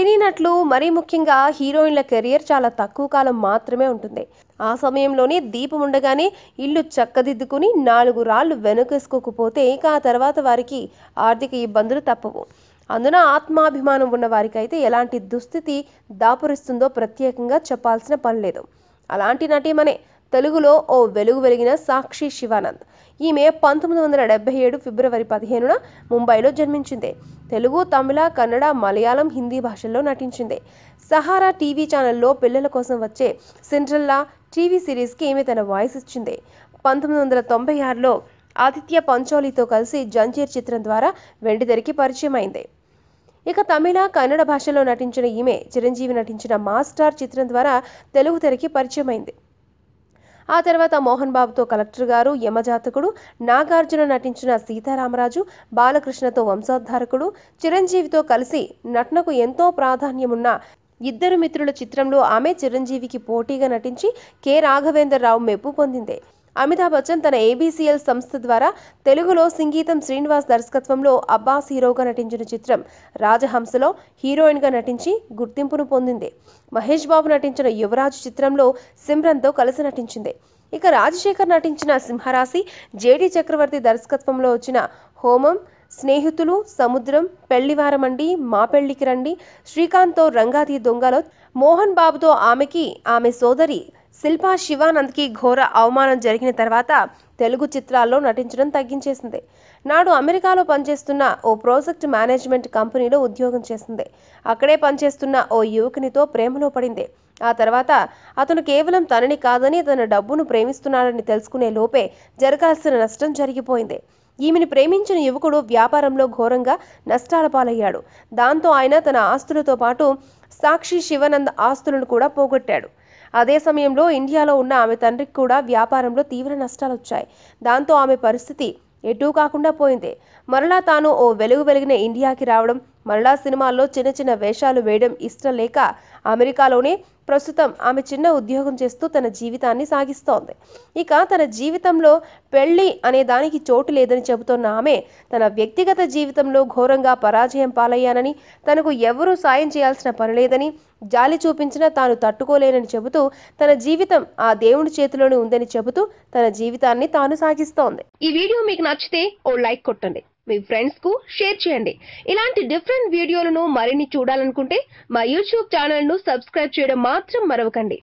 సినీ మరీ ముఖ్యంగా హీరోయిన్ల కెరియర్ చాలా తక్కువ కాలం మాత్రమే ఉంటుంది ఆ సమయంలోనే దీపం ఉండగానే ఇల్లు చక్కదిద్దుకుని నాలుగు రాళ్ళు వెనుకేసుకోకపోతే ఇక ఆ తర్వాత వారికి ఆర్థిక ఇబ్బందులు తప్పవు అందున ఆత్మాభిమానం ఉన్న వారికైతే ఎలాంటి దుస్థితి దాపురిస్తుందో ప్రత్యేకంగా చెప్పాల్సిన పని లేదు అలాంటి నటీమనే తెలుగులో ఓ వెలుగు వెలిగిన సాక్షి శివానంద్ ఈమె పంతొమ్మిది వందల డెబ్బై ఏడు ఫిబ్రవరి పదిహేనున ముంబైలో జన్మించింది తెలుగు తమిళ కన్నడ మలయాళం హిందీ భాషల్లో నటించింది సహారా టీవీ ఛానల్లో పిల్లల కోసం వచ్చే సిండ్రల్లా టీవీ సిరీస్కి ఈమె తన వాయిస్ ఇచ్చింది పంతొమ్మిది వందల తొంభై ఆరులో ఆదిత్య పంచోలితో కలిసి జంజీర్ చిత్రం ద్వారా వెండిదరికి పరిచయం అయింది ఇక తమిళ కన్నడ భాషలో నటించిన ఈమె చిరంజీవి నటించిన మాస్టార్ చిత్రం ద్వారా తెలుగు తెరకి పరిచయం అయింది ఆ తర్వాత మోహన్ బాబుతో కలెక్టర్ గారు యమజాతకుడు నాగార్జున నటించిన సీతారామరాజు బాలకృష్ణతో వంశోద్ధారకుడు చిరంజీవితో కలిసి నటనకు ఎంతో ప్రాధాన్యమున్న ఇద్దరు మిత్రుల చిత్రంలో ఆమె చిరంజీవికి పోటీగా నటించి కె రాఘవేంద్రరావు మెప్పు పొందింది అమితాబ్ బచ్చన్ తన ఏబీసీఎల్ సంస్థ ద్వారా తెలుగులో సంగీతం శ్రీనివాస్ దర్శకత్వంలో అబ్బాస్ హీరోగా నటించిన చిత్రం రాజహంసలో హీరోయిన్గా నటించి గుర్తింపును పొందింది మహేష్ బాబు నటించిన యువరాజ్ చిత్రంలో సిమ్రన్తో కలిసి నటించింది ఇక రాజశేఖర్ నటించిన సింహరాశి జేడి చక్రవర్తి దర్శకత్వంలో వచ్చిన హోమం స్నేహితులు సముద్రం పెళ్లివారమండి మా పెళ్లికి రండి శ్రీకాంత్తో రంగాది దొంగలో మోహన్ బాబుతో ఆమెకి ఆమె సోదరి శిల్పా శివానంద్కి ఘోర అవమానం జరిగిన తర్వాత తెలుగు చిత్రాల్లో నటించడం తగ్గించేసింది నాడు అమెరికాలో పనిచేస్తున్న ఓ ప్రాజెక్ట్ మేనేజ్మెంట్ కంపెనీలో ఉద్యోగం చేసింది అక్కడే పనిచేస్తున్న ఓ యువకునితో ప్రేమలో పడింది ఆ తర్వాత అతను కేవలం తనని కాదని తన డబ్బును ప్రేమిస్తున్నాడని తెలుసుకునే లోపే జరగాల్సిన నష్టం జరిగిపోయింది ఈమెను ప్రేమించిన యువకుడు వ్యాపారంలో ఘోరంగా నష్టాల పాలయ్యాడు దాంతో ఆయన తన ఆస్తులతో పాటు సాక్షి శివనంద్ ఆస్తులను కూడా పోగొట్టాడు అదే సమయంలో ఇండియాలో ఉన్న ఆమె తండ్రికి కూడా వ్యాపారంలో తీవ్ర నష్టాలు వచ్చాయి దాంతో ఆమె పరిస్థితి ఎటూ కాకుండా పోయింది మరలా తాను ఓ వెలుగు వెలిగిన ఇండియాకి రావడం మరలా సినిమాల్లో చిన్న చిన్న వేషాలు వేయడం ఇష్టం లేక అమెరికాలోనే ప్రస్తుతం ఆమె చిన్న ఉద్యోగం చేస్తూ తన జీవితాన్ని సాగిస్తోంది ఇక తన జీవితంలో పెళ్లి అనే దానికి చోటు లేదని చెబుతున్న ఆమె తన వ్యక్తిగత జీవితంలో ఘోరంగా పరాజయం పాలయ్యానని తనకు ఎవరూ సాయం చేయాల్సిన పని లేదని జాలి చూపించినా తాను తట్టుకోలేనని చెబుతూ తన జీవితం ఆ దేవుడి చేతిలోనే ఉందని చెబుతూ తన జీవితాన్ని తాను సాగిస్తోంది ఈ వీడియో మీకు నచ్చితే ఓ లైక్ కొట్టండి మీ ఫ్రెండ్స్కు షేర్ చేయండి ఇలాంటి డిఫరెంట్ వీడియోలను మరిన్ని చూడాలనుకుంటే మా యూట్యూబ్ ఛానల్ను సబ్స్క్రైబ్ చేయడం మాత్రం మరవకండి